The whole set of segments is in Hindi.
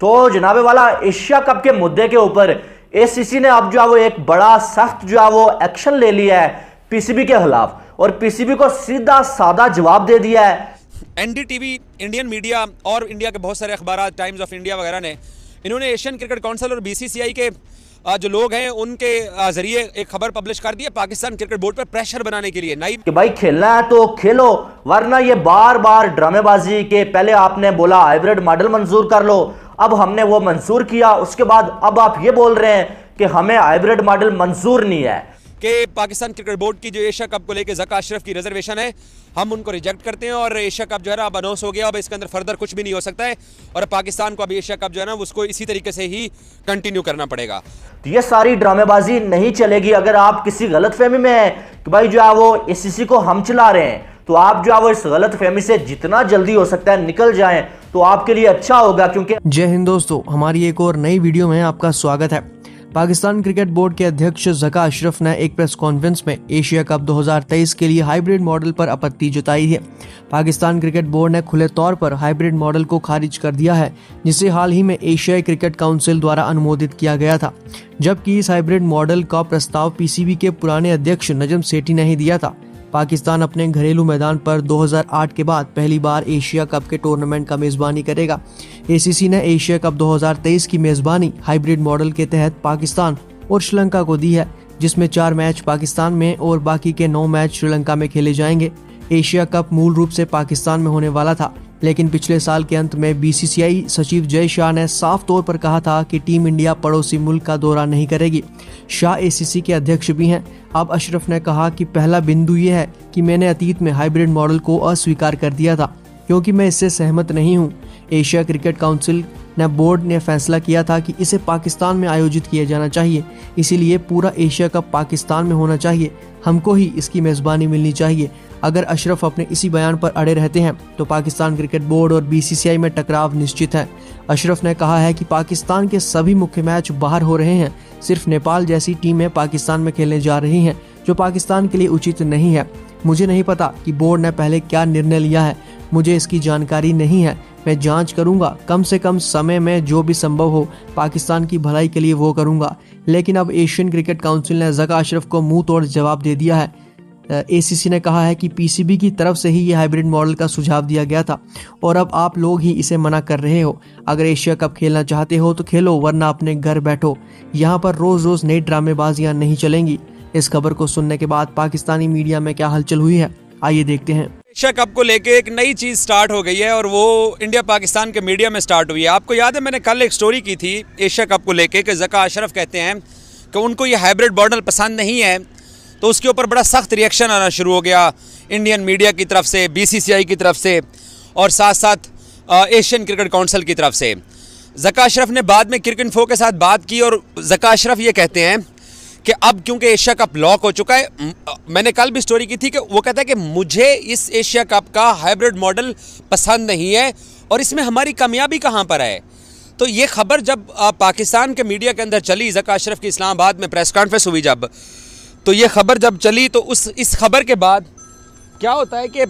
तो जनाबे वाला एशिया कप के मुद्दे के ऊपर एसीसी ने अब जो है वो एक बड़ा सख्त जो है वो एक्शन ले लिया है पीसीबी के खिलाफ और पीसीबी को सीधा साधा जवाब दे दिया है एनडीटीवी इंडियन मीडिया और इंडिया के बहुत सारे अखबार टाइम्स ऑफ इंडिया वगैरह ने इन्होंने एशियन क्रिकेट काउंसिल और बीसीसीआई के जो लोग हैं उनके जरिए एक खबर पब्लिश कर दी है पाकिस्तान क्रिकेट बोर्ड पर प्रेशर बनाने के लिए नहीं कि भाई खेलना है तो खेलो वरना ये बार बार ड्रामेबाजी के पहले आपने बोला हाइब्रिड मॉडल मंजूर कर लो अब हमने वो मंजूर किया उसके बाद अब आप ये बोल रहे हैं कि हमें हाइब्रिड मॉडल मंजूर नहीं है कि पाकिस्तान क्रिकेट बोर्ड की जो एशिया कप को लेकर जका अशरफ की रिजर्वेशन है हम उनको रिजेक्ट करते हैं और एशिया कप जो है ना अब अनाउंस हो गया अब इसके अंदर फर्दर कुछ भी नहीं हो सकता है और पाकिस्तान को अब एशिया कप जो है ना उसको इसी तरीके से ही कंटिन्यू करना पड़ेगा तो ये सारी ड्रामेबाजी नहीं चलेगी अगर आप किसी गलत फहमी में है कि भाई जो है वो एसीसी को हम चला रहे हैं तो आप जो है वो इस गलत फहमी से जितना जल्दी हो सकता है निकल जाएं तो आपके लिए अच्छा होगा क्योंकि जय हिंद दोस्तों हमारी एक और नई वीडियो में आपका स्वागत है पाकिस्तान क्रिकेट बोर्ड के अध्यक्ष जका अशरफ ने एक प्रेस कॉन्फ्रेंस में एशिया कप 2023 के लिए हाइब्रिड मॉडल पर आपत्ति जताई है पाकिस्तान क्रिकेट बोर्ड ने खुले तौर पर हाइब्रिड मॉडल को खारिज कर दिया है जिसे हाल ही में एशियाई क्रिकेट काउंसिल द्वारा अनुमोदित किया गया था जबकि इस हाइब्रिड मॉडल का प्रस्ताव पीसीबी के पुराने अध्यक्ष नजम सेठी ने ही दिया था पाकिस्तान अपने घरेलू मैदान पर 2008 के बाद पहली बार एशिया कप के टूर्नामेंट का मेज़बानी करेगा एसीसी ने एशिया कप 2023 की मेज़बानी हाइब्रिड मॉडल के तहत पाकिस्तान और श्रीलंका को दी है जिसमें चार मैच पाकिस्तान में और बाकी के नौ मैच श्रीलंका में खेले जाएंगे एशिया कप मूल रूप से पाकिस्तान में होने वाला था लेकिन पिछले साल के अंत में बीसीसीआई सचिव जय शाह ने साफ तौर पर कहा था कि टीम इंडिया पड़ोसी मुल्क का दौरा नहीं करेगी शाह एसीसी के अध्यक्ष भी हैं अब अशरफ ने कहा कि पहला बिंदु ये है कि मैंने अतीत में हाइब्रिड मॉडल को अस्वीकार कर दिया था क्योंकि मैं इससे सहमत नहीं हूँ एशिया क्रिकेट काउंसिल ने बोर्ड ने फैसला किया था कि इसे पाकिस्तान में आयोजित किया जाना चाहिए इसीलिए पूरा एशिया कप पाकिस्तान में होना चाहिए हमको ही इसकी मेज़बानी मिलनी चाहिए अगर अशरफ अपने इसी बयान पर अड़े रहते हैं तो पाकिस्तान क्रिकेट बोर्ड और बीसीसीआई में टकराव निश्चित है अशरफ ने कहा है कि पाकिस्तान के सभी मुख्य मैच बाहर हो रहे हैं सिर्फ नेपाल जैसी टीमें पाकिस्तान में खेलने जा रही हैं जो पाकिस्तान के लिए उचित नहीं है मुझे नहीं पता कि बोर्ड ने पहले क्या निर्णय लिया है मुझे इसकी जानकारी नहीं है मैं जांच करूंगा कम से कम समय में जो भी संभव हो पाकिस्तान की भलाई के लिए वो करूंगा लेकिन अब एशियन क्रिकेट काउंसिल ने जका अशरफ को मुंह तोड़ जवाब दे दिया है एसीसी ने कहा है कि पीसीबी की तरफ से ही ये हाइब्रिड मॉडल का सुझाव दिया गया था और अब आप लोग ही इसे मना कर रहे हो अगर एशिया कप खेलना चाहते हो तो खेलो वरना अपने घर बैठो यहाँ पर रोज़ रोज़ नई ड्रामेबाजियाँ नहीं चलेंगी इस खबर को सुनने के बाद पाकिस्तानी मीडिया में क्या हलचल हुई है आइए देखते हैं एशिया कप को लेके एक नई चीज़ स्टार्ट हो गई है और वो इंडिया पाकिस्तान के मीडिया में स्टार्ट हुई है आपको याद है मैंने कल एक स्टोरी की थी एशिया कप को लेके कि जका अशरफ कहते हैं कि उनको ये हाइब्रिड मॉडल पसंद नहीं है तो उसके ऊपर बड़ा सख्त रिएक्शन आना शुरू हो गया इंडियन मीडिया की तरफ से बीसीसीआई की तरफ से और साथ साथ एशियन क्रिकेट काउंसिल की तरफ से जका अशरफ ने बाद में क्रिकेट फो के साथ बात की और जका अशरफ ये कहते हैं कि अब क्योंकि एशिया कप लॉक हो चुका है मैंने कल भी स्टोरी की थी कि वो कहता है कि मुझे इस एशिया कप का हाइब्रिड मॉडल पसंद नहीं है और इसमें हमारी कामयाबी कहाँ पर है तो ये खबर जब पाकिस्तान के मीडिया के अंदर चली जका अशरफ की इस्लामाबाद में प्रेस कॉन्फ्रेंस हुई जब तो ये खबर जब चली तो उस इस खबर के बाद क्या होता है कि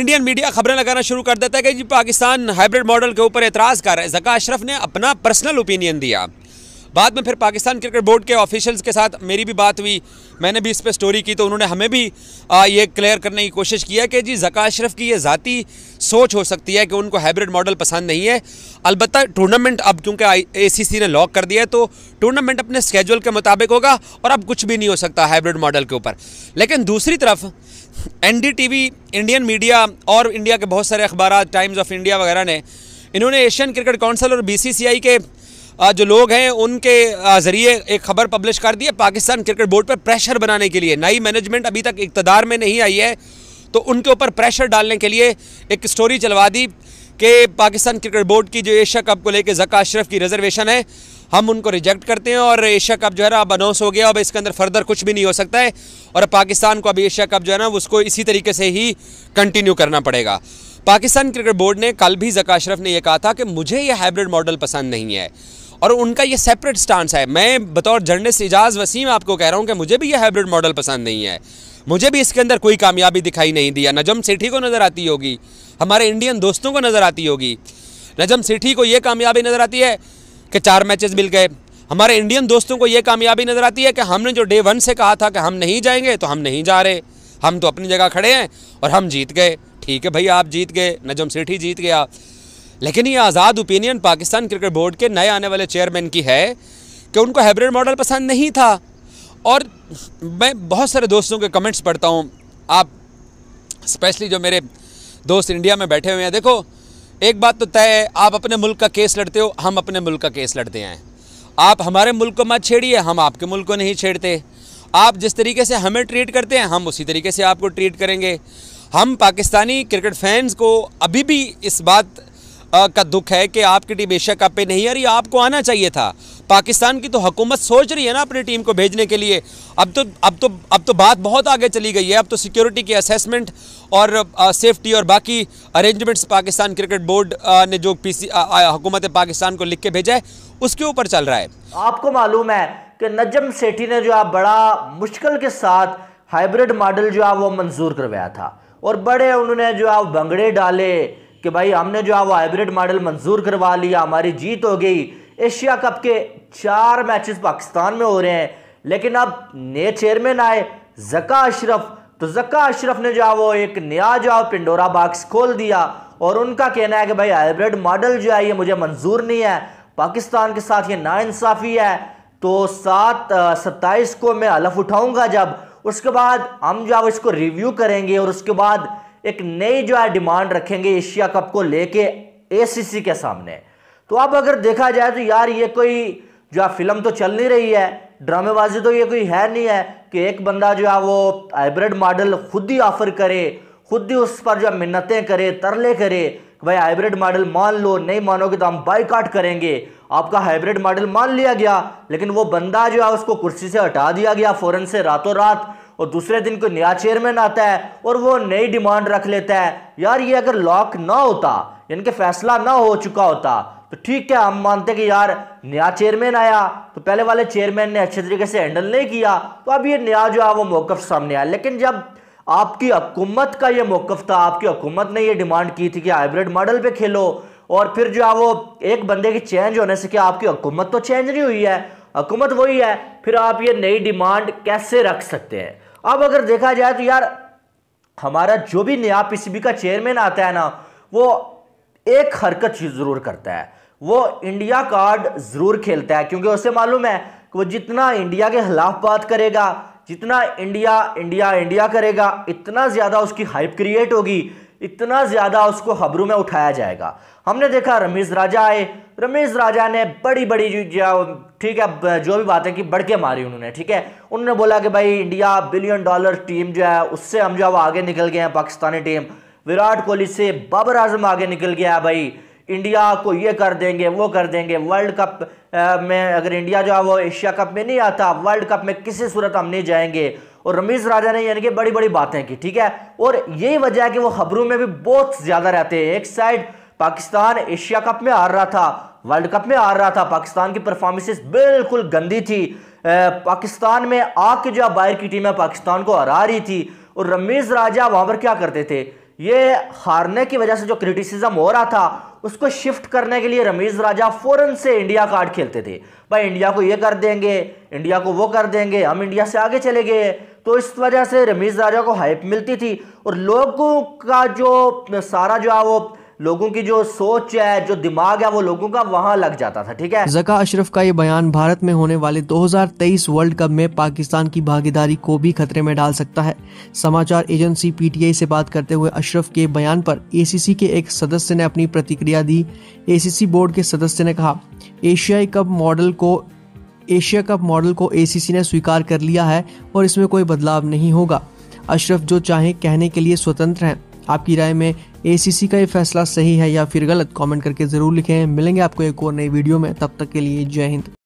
इंडियन मीडिया खबरें लगाना शुरू कर देता है कि जी पाकिस्तान हाइब्रिड मॉडल के ऊपर एतराज़ कर रहा है जका अशरफ ने अपना पर्सनल ओपिनियन दिया बाद में फिर पाकिस्तान क्रिकेट बोर्ड के ऑफिशियल्स के साथ मेरी भी बात हुई मैंने भी इस पर स्टोरी की तो उन्होंने हमें भी ये क्लियर करने की कोशिश किया कि जी जका अशरफ की ये ज़ाती सोच हो सकती है कि उनको हाइब्रिड मॉडल पसंद नहीं है अलबत् टूर्नामेंट अब क्योंकि ए ने लॉक कर दिया है तो टूर्नामेंट अपने स्केजूल के मुताबिक होगा और अब कुछ भी नहीं हो सकता हाइब्रिड मॉडल के ऊपर लेकिन दूसरी तरफ एन इंडियन मीडिया और इंडिया के बहुत सारे अखबार टाइम्स ऑफ इंडिया वगैरह ने इन्होंने एशियन क्रिकेट काउंसिल और बी के जो लोग हैं उनके ज़रिए एक खबर पब्लिश कर दी है पाकिस्तान क्रिकेट बोर्ड पर प्रेशर बनाने के लिए नई मैनेजमेंट अभी तक इकतदार में नहीं आई है तो उनके ऊपर प्रेशर डालने के लिए एक स्टोरी चलवा दी कि पाकिस्तान क्रिकेट बोर्ड की जो एशिया कप को लेकर जका अशरफ की रिजर्वेशन है हम उनको रिजेक्ट करते हैं और एशिया कप जो है ना अब अनाउंस हो गया अब इसके अंदर फर्दर कुछ भी नहीं हो सकता है और पाकिस्तान को अब एशिया कप जो है ना उसको इसी तरीके से ही कंटिन्यू करना पड़ेगा पाकिस्तान क्रिकेट बोर्ड ने कल भी जका अशरफ ने यह कहा था कि मुझे यह हाइब्रिड मॉडल पसंद नहीं है और उनका ये सेपरेट स्टांस है मैं बतौर जर्नलिस्ट एजाज वसीम आपको कह रहा हूँ कि मुझे भी ये हाइब्रिड मॉडल पसंद नहीं है मुझे भी इसके अंदर कोई कामयाबी दिखाई नहीं दिया नजम सेठी को नज़र आती होगी हमारे इंडियन दोस्तों को नज़र आती होगी नजम सेठी को ये कामयाबी नज़र आती है कि चार मैचेस मिल गए हमारे इंडियन दोस्तों को ये कामयाबी नज़र आती है कि हमने जो डे वन से कहा था कि हम नहीं जाएंगे तो हम नहीं जा रहे हम तो अपनी जगह खड़े हैं और हम जीत गए ठीक है भैया आप जीत गए नजम सेठी जीत गया लेकिन ये आज़ाद ओपिनियन पाकिस्तान क्रिकेट बोर्ड के नए आने वाले चेयरमैन की है कि उनको हाइब्रिड मॉडल पसंद नहीं था और मैं बहुत सारे दोस्तों के कमेंट्स पढ़ता हूँ आप स्पेशली जो मेरे दोस्त इंडिया में बैठे हुए हैं देखो एक बात तो तय है आप अपने मुल्क का केस लड़ते हो हम अपने मुल्क का केस लड़ते हैं आप हमारे मुल्क को मत छेड़िए हम आपके मुल्क को नहीं छेड़ते आप जिस तरीके से हमें ट्रीट करते हैं हम उसी तरीके से आपको ट्रीट करेंगे हम पाकिस्तानी क्रिकेट फैंस को अभी भी इस बात का दुख है कि आपकी टीम एशिया कप पे नहीं है और आपको आना चाहिए था पाकिस्तान की तो हुकूमत सोच रही है ना अपनी टीम को भेजने के लिए अब तो अब तो अब तो बात बहुत आगे चली गई है अब तो सिक्योरिटी के असेसमेंट और सेफ्टी और बाकी अरेंजमेंट्स पाकिस्तान क्रिकेट बोर्ड ने जो पी हुकूमत पाकिस्तान को लिख के भेजा है उसके ऊपर चल रहा है आपको मालूम है कि नजम सेठी ने जो आप बड़ा मुश्किल के साथ हाइब्रिड मॉडल जो है वो मंजूर करवाया था और बड़े उन्होंने जो आप भंगड़े डाले कि भाई हमने जो है वो हाइब्रिड मॉडल मंजूर करवा लिया हमारी जीत हो गई एशिया कप के चार मैचेस पाकिस्तान में हो रहे हैं लेकिन अब नए चेयरमैन आए जका अशरफ तो जका अशरफ ने जो है वो एक नया जो है पिंडोरा बाग्स खोल दिया और उनका कहना है कि भाई हाइब्रिड मॉडल जो है ये मुझे मंजूर नहीं है पाकिस्तान के साथ ये नाइंसाफ़ी है तो सात सत्ताईस को मैं हलफ उठाऊंगा जब उसके बाद हम जो है इसको रिव्यू करेंगे और उसके बाद एक नई जो है डिमांड रखेंगे एशिया कप को लेके एसीसी के सामने तो अब अगर देखा जाए तो यार ये कोई जो है फिल्म तो चल नहीं रही है ड्रामेबाजी तो ये कोई है नहीं है कि एक बंदा जो है वो हाइब्रिड मॉडल खुद ही ऑफर करे खुद ही उस पर जो है मिन्नतें करे तरले करे भाई हाइब्रिड मॉडल मान लो नहीं मानोगे तो हम बाईकाट करेंगे आपका हाइब्रिड मॉडल मान लिया गया लेकिन वो बंदा जो है उसको कुर्सी से हटा दिया गया फ़ौरन से रातों रात और दूसरे दिन कोई नया चेयरमैन आता है और वो नई डिमांड रख लेता है यार ये अगर लॉक ना होता यानी कि फैसला ना हो चुका होता तो ठीक है हम मानते कि यार नया चेयरमैन आया तो पहले वाले चेयरमैन ने अच्छे तरीके से हैंडल नहीं किया तो अब ये नया जो है वो मौकफ सामने आया लेकिन जब आपकी हुकूमत का ये मौकफ था आपकी हुकूमत ने ये डिमांड की थी कि हाइब्रिड मॉडल पे खेलो और फिर जो है वो एक बंदे की चेंज होने से क्या आपकी हुकूमत तो चेंज नहीं हुई है हुकूमत वही है फिर आप ये नई डिमांड कैसे रख सकते हैं अब अगर देखा जाए तो यार हमारा जो भी नया पीसीबी का चेयरमैन आता है ना वो एक हरकत जरूर करता है वो इंडिया कार्ड जरूर खेलता है क्योंकि उसे मालूम है कि वो जितना इंडिया के खिलाफ बात करेगा जितना इंडिया इंडिया इंडिया करेगा इतना ज़्यादा उसकी हाइप क्रिएट होगी इतना ज़्यादा उसको खबरों में उठाया जाएगा हमने देखा रमेश राजा आए रमेश राजा ने बड़ी बड़ी ठीक है जो भी बातें की बढ़ के मारी उन्होंने ठीक है उन्होंने बोला कि भाई इंडिया बिलियन डॉलर टीम जो है उससे हम जो है आगे निकल गए हैं पाकिस्तानी टीम विराट कोहली से बाबर आजम आगे निकल गया है भाई इंडिया को ये कर देंगे वो कर देंगे वर्ल्ड कप में अगर इंडिया जो है वो एशिया कप में नहीं आता वर्ल्ड कप में किसी सूरत हम नहीं जाएंगे और रमीज राजा ने यानी कि बड़ी बड़ी बातें की ठीक है और यही वजह है कि वो खबरों में भी बहुत ज्यादा रहते हैं एक साइड पाकिस्तान एशिया कप में हार रहा था वर्ल्ड कप में हार रहा था पाकिस्तान की परफॉर्मेंसेस बिल्कुल गंदी थी पाकिस्तान में आके जो बाहर की टीम है पाकिस्तान को हरा रही थी और रमीज राजा वहां पर क्या करते थे ये हारने की वजह से जो क्रिटिसिज्म हो रहा था उसको शिफ्ट करने के लिए रमीज राजा फ़ौरन से इंडिया कार्ड खेलते थे भाई इंडिया को ये कर देंगे इंडिया को वो कर देंगे हम इंडिया से आगे चले गए तो इस वजह से रमीज राजा को हाइप मिलती थी और लोगों का जो सारा जो है वो लोगों की जो सोच है जो दिमाग है वो लोगों का वहां लग जाता था ठीक है जका अशरफ का ये बयान भारत में होने वाले 2023 वर्ल्ड कप में पाकिस्तान की भागीदारी को भी खतरे में डाल सकता है समाचार एजेंसी पीटीआई से बात करते हुए अशरफ के बयान पर एसीसी के एक सदस्य ने अपनी प्रतिक्रिया दी एसीसी बोर्ड के सदस्य ने कहा एशियाई कप मॉडल को एशिया कप मॉडल को एसीसी ने स्वीकार कर लिया है और इसमें कोई बदलाव नहीं होगा अशरफ जो चाहें कहने के लिए स्वतंत्र हैं आपकी राय में ए का ये फैसला सही है या फिर गलत कमेंट करके ज़रूर लिखें मिलेंगे आपको एक और नई वीडियो में तब तक के लिए जय हिंद